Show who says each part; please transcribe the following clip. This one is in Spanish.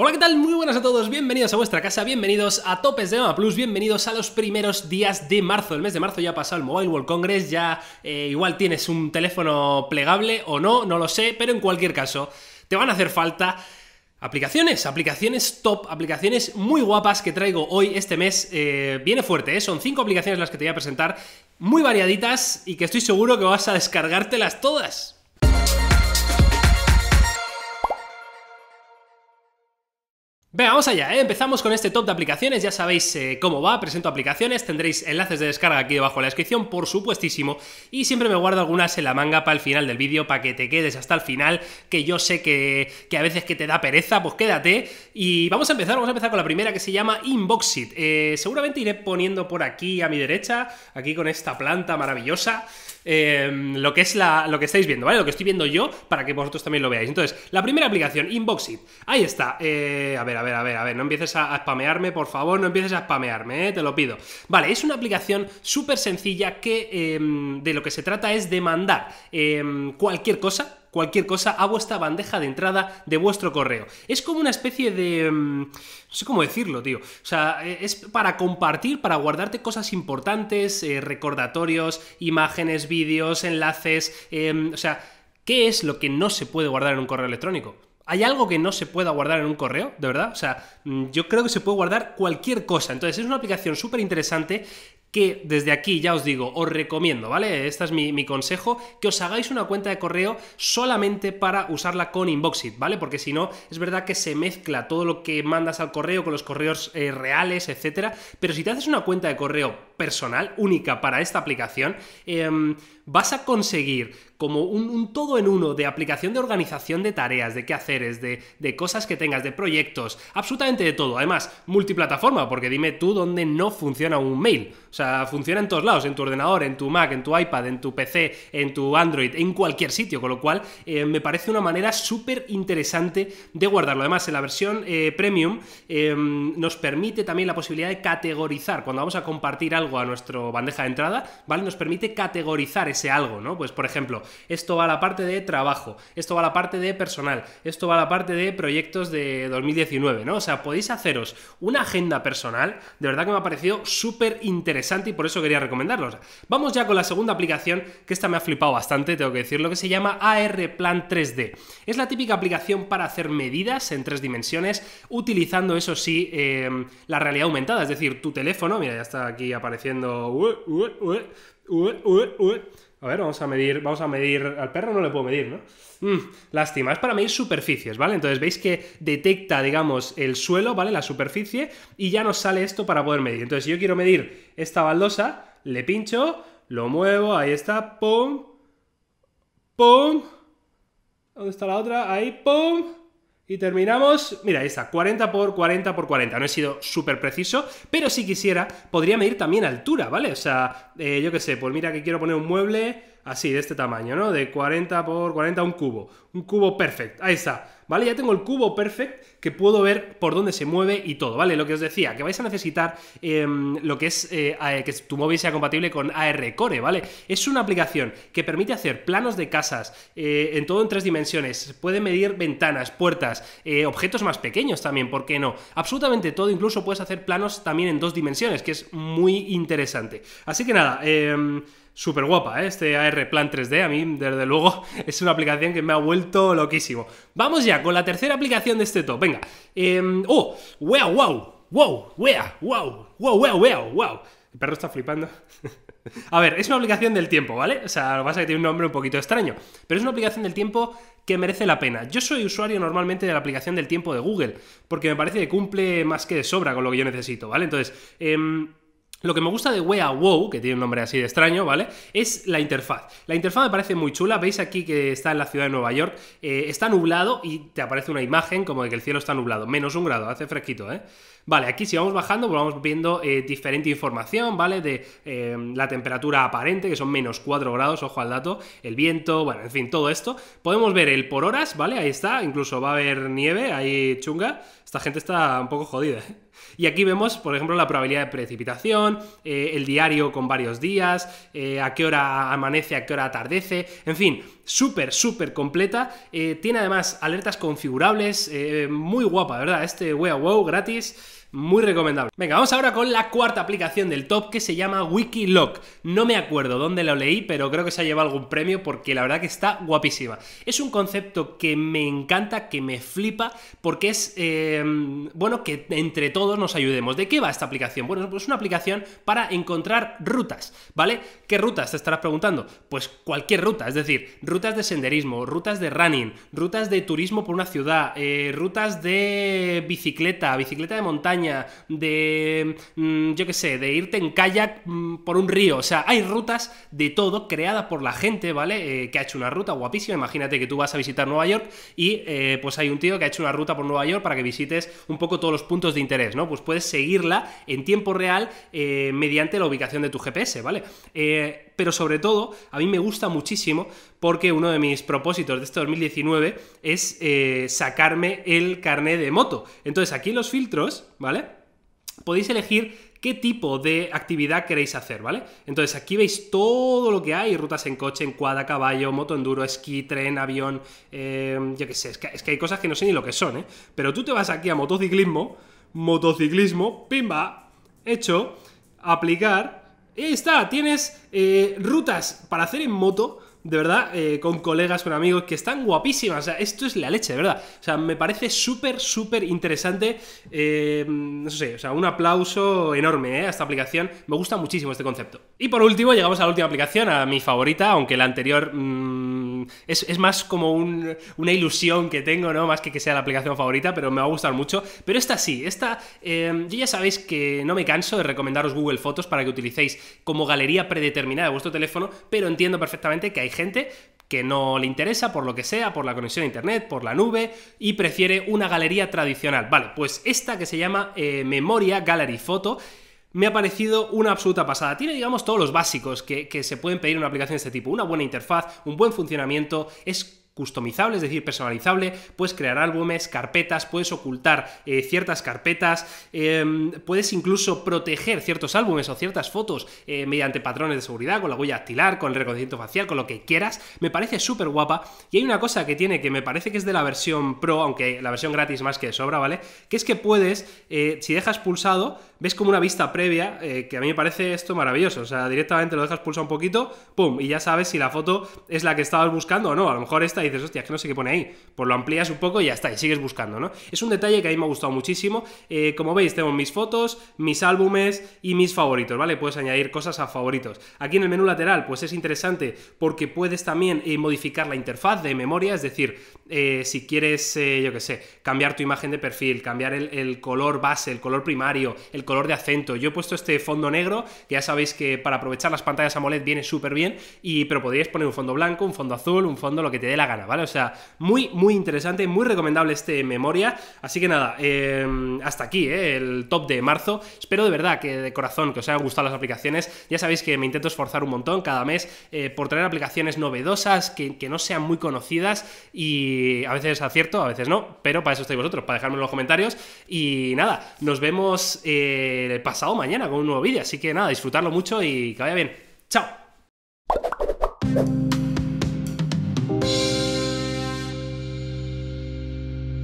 Speaker 1: Hola, ¿qué tal? Muy buenas a todos, bienvenidos a vuestra casa, bienvenidos a Topes de Mama Plus, bienvenidos a los primeros días de marzo. El mes de marzo ya ha pasado el Mobile World Congress, ya eh, igual tienes un teléfono plegable o no, no lo sé, pero en cualquier caso, te van a hacer falta Aplicaciones, aplicaciones top, aplicaciones muy guapas que traigo hoy este mes. Eh, viene fuerte, ¿eh? son cinco aplicaciones las que te voy a presentar, muy variaditas y que estoy seguro que vas a descargártelas todas. Venga, vamos allá, ¿eh? empezamos con este top de aplicaciones, ya sabéis eh, cómo va, presento aplicaciones, tendréis enlaces de descarga aquí debajo en la descripción, por supuestísimo, y siempre me guardo algunas en la manga para el final del vídeo, para que te quedes hasta el final, que yo sé que, que, a veces que te da pereza, pues quédate, y vamos a empezar, vamos a empezar con la primera que se llama Inboxit, eh, seguramente iré poniendo por aquí a mi derecha, aquí con esta planta maravillosa, em, lo que es la, lo que estáis viendo, ¿vale? Lo que estoy viendo yo para que vosotros también lo veáis. Entonces, la primera aplicación, Inboxit. Ahí está. Eh, a ver, a ver ver, a ver, a ver, no empieces a, spamearme, por favor, no empieces a spamearme, eh, te lo pido. Vale, es una aplicación súper sencilla que em, de lo que se trata es de mandar em, cualquier cosa, cualquier cosa a vuestra bandeja de entrada de vuestro correo. Es como una especie de... Em, no sé cómo decirlo, tío. O sea, e, es para compartir, para guardarte cosas importantes, eh, recordatorios, imágenes, vídeos, enlaces, o sea... ¿Qué es lo que no se puede guardar en un correo electrónico? ¿Hay algo que no se pueda guardar en un correo? ¿De verdad? O sea, mm, yo creo que se puede guardar cualquier cosa. Entonces, es una aplicación súper interesante que desde aquí ya os digo, os recomiendo, ¿vale? Este es mi, consejo, que os hagáis una cuenta de correo solamente para usarla con Inboxit, ¿vale? Porque si no, es verdad que se mezcla todo lo que mandas al correo con los correos eh, reales, etc. Pero si te haces una cuenta de correo personal, única para esta aplicación, eh, vas a conseguir como un, todo en uno de aplicación de organización de tareas, de qué haceres, de, de cosas que tengas, de proyectos, absolutamente de todo. Además, multiplataforma, porque dime tú dónde no funciona un mail. O sea, funciona en todos lados, en tu ordenador, en tu Mac, en tu iPad, en tu PC, en tu Android, en cualquier sitio, con lo cual eh, me parece una manera súper interesante de guardarlo. Además, en la versión eh, premium em, nos permite también la posibilidad de categorizar. Cuando vamos a compartir algo a nuestro bandeja de entrada, ¿vale? Nos permite categorizar algo, ¿no? Pues por ejemplo, esto va a la parte de trabajo, esto va a la parte de personal, esto va a la parte de proyectos de 2019, ¿no? O sea, podéis haceros una agenda personal, de verdad que me ha parecido súper interesante y por eso quería recomendarlos. Vamos ya con la segunda aplicación, que esta me ha flipado bastante, tengo que decirlo, que se llama AR Plan 3D. Es la típica aplicación para hacer medidas en tres dimensiones, utilizando eso sí em, la realidad aumentada, es decir, tu teléfono, mira, ya está aquí apareciendo... A ver, vamos a medir, vamos a medir, al perro no le puedo medir, ¿no? Mm, lástima, es para medir superficies, ¿vale? Entonces veis que detecta, digamos, el suelo, ¿vale? La superficie y ya nos sale esto para poder medir. Entonces yo quiero medir esta baldosa, le pincho, lo muevo, ahí está, pum, pum, ¿dónde está la otra? Ahí, pum, y terminamos, mira, está, 40 por 40 por 40. No he sido súper preciso, pero si quisiera, podría medir también altura, ¿vale? O sea, eh, yo qué sé, pues mira que quiero poner un mueble así, de este tamaño, ¿no? De 40 por 40, un cubo. Un cubo perfecto, Ahí está. ¿Vale? Ya tengo el cubo perfecto que puedo ver por dónde se mueve y todo, ¿vale? Lo que os decía, que vais a necesitar em, lo que es eh, que tu móvil sea compatible con AR Core, ¿vale? Es una aplicación que permite hacer planos de casas eh, en todo en tres dimensiones, puede medir ventanas, puertas, eh, objetos más pequeños también, ¿por qué no? Absolutamente todo, incluso puedes hacer planos también en dos dimensiones, que es muy interesante. Así que nada, em, súper guapa, ¿eh? este AR Plan 3D. A mí, desde luego, es una aplicación que me ha vuelto loquísimo. Vamos ya con la tercera aplicación de este top. Venga. Eh, oh, wow, wow, wow, wea, wow, wow, wow, wow, El perro está flipando. a ver, es una aplicación del tiempo, ¿vale? O sea, lo que pasa es que tiene un nombre un poquito extraño, pero es una aplicación del tiempo que merece la pena. Yo soy usuario normalmente de la aplicación del tiempo de Google, porque me parece que cumple más que de sobra con lo que yo necesito, ¿vale? Entonces, eh, lo que me gusta de Wea Wow, que tiene un nombre así de extraño, ¿vale? Es la interfaz. La interfaz me parece muy chula. Veis aquí que está en la ciudad de Nueva York. Eh, está nublado y te aparece una imagen como de que el cielo está nublado. Menos un grado, hace fresquito, ¿eh? Vale, aquí si vamos bajando, pues vamos viendo eh, diferente información, ¿vale? De eh, la temperatura aparente, que son menos 4 grados, ojo al dato, el viento, bueno, en fin, todo esto. Podemos ver el por horas, ¿vale? Ahí está, incluso va a haber nieve, ahí chunga. Esta gente está un poco jodida, ¿eh? Y aquí vemos, por ejemplo, la probabilidad de precipitación, eh, el diario con varios días, eh, a qué hora amanece, a qué hora atardece, en fin, súper, súper completa. Eh, tiene además alertas configurables, muy guapa, ¿verdad? Este wea wow gratis. Muy recomendable. Venga, vamos ahora con la cuarta aplicación del top que se llama Wikiloc. No me acuerdo dónde la leí, pero creo que se ha llevado algún premio porque la verdad que está guapísima. Es un concepto que me encanta, que me flipa, porque es, eh, bueno, que entre todos nos ayudemos. ¿De qué va esta aplicación? Bueno, pues es una aplicación para encontrar rutas, ¿vale? ¿Qué rutas te estarás preguntando? Pues cualquier ruta, es decir, rutas de senderismo, rutas de running, rutas de turismo por una ciudad, eh, rutas de bicicleta, bicicleta de montaña, de, mm, yo qué sé, de irte en kayak mm, por un río. O sea, hay rutas de todo creadas por la gente, ¿vale? Eh, que ha hecho una ruta guapísima. Imagínate que tú vas a visitar Nueva York y eh, pues hay un tío que ha hecho una ruta por Nueva York para que visites un poco todos los puntos de interés, ¿no? Pues puedes seguirla en tiempo real eh, mediante la ubicación de tu GPS, ¿vale? Eh, pero sobre todo a mí me gusta muchísimo porque uno de mis propósitos de este 2019 es eh, sacarme el carnet de moto. Entonces aquí en los filtros, ¿vale? Podéis elegir qué tipo de actividad queréis hacer, ¿vale? Entonces aquí veis todo lo que hay, rutas en coche, en cuadra, caballo, moto enduro, esquí, tren, avión, em, yo qué sé, es que, es que, hay cosas que no sé ni lo que son, ¿eh? Pero tú te vas aquí a motociclismo, motociclismo, pimba, hecho, aplicar, Ahí está, tienes eh, rutas para hacer en moto, de verdad, eh, con colegas, con amigos, que están guapísimas. O sea, esto es la leche, de verdad. O sea, me parece súper, súper interesante. Eh, no sé, o sea, un aplauso enorme a esta aplicación. Me gusta muchísimo este concepto. Y por último, llegamos a la última aplicación, a mi favorita, aunque la anterior... Mm, es, más como una ilusión que tengo, ¿no? Más que que sea la aplicación favorita, pero me va a gustar mucho. Pero esta sí, esta, eh, yo ya sabéis que no me canso de recomendaros Google Fotos para que utilicéis como galería predeterminada de vuestro teléfono, pero entiendo perfectamente que hay gente que no le interesa por lo que sea, por la conexión a internet, por la nube y prefiere una galería tradicional. Vale, pues esta que se llama eh, Memoria Gallery Photo me ha parecido una absoluta pasada. Tiene, digamos, todos los básicos que, se pueden pedir en una aplicación de este tipo. Una buena interfaz, un buen funcionamiento, es customizable, es decir, personalizable, puedes crear álbumes, carpetas, puedes ocultar eh, ciertas carpetas, em, puedes incluso proteger ciertos álbumes o ciertas fotos eh, mediante patrones de seguridad, con la huella dactilar, con el reconocimiento facial, con lo que quieras. Me parece súper guapa. Y hay una cosa que tiene que me parece que es de la versión Pro, aunque la versión gratis más que sobra, ¿vale? Que es que puedes, eh, si dejas pulsado, ves como una vista previa, que a mí me parece esto maravilloso. O sea, directamente lo dejas pulsado un poquito, ¡pum! Y ya sabes si la foto es la que estabas buscando o no. A lo mejor esta y dices, hostia, que no sé qué pone ahí. Pues lo amplías un poco y ya está, y sigues buscando, ¿no? Es un detalle que a mí me ha gustado muchísimo. Eh, como veis, tengo mis fotos, mis álbumes y mis favoritos, ¿vale? Puedes añadir cosas a favoritos. Aquí en el menú lateral, pues es interesante porque puedes también eh, modificar la interfaz de memoria, es decir, eh, si quieres, yo qué sé, cambiar tu imagen de perfil, cambiar el, color base, el color primario, el color de acento. Yo he puesto este fondo negro, que ya sabéis que para aprovechar las pantallas AMOLED viene súper bien, y, pero podrías poner un fondo blanco, un fondo azul, un fondo lo que te dé la gana. ¿vale? O sea, muy, muy interesante, muy recomendable este memoria. Así que nada, em, hasta aquí, ¿eh? El top de marzo. Espero de verdad que de corazón que os hayan gustado las aplicaciones. Ya sabéis que me intento esforzar un montón cada mes eh, por traer aplicaciones novedosas, que, no sean muy conocidas y a veces acierto, a veces no, pero para eso estáis vosotros, para dejarme en los comentarios. Y nada, nos vemos eh, el pasado mañana con un nuevo vídeo. Así que nada, disfrutarlo mucho y que vaya bien. ¡Chao!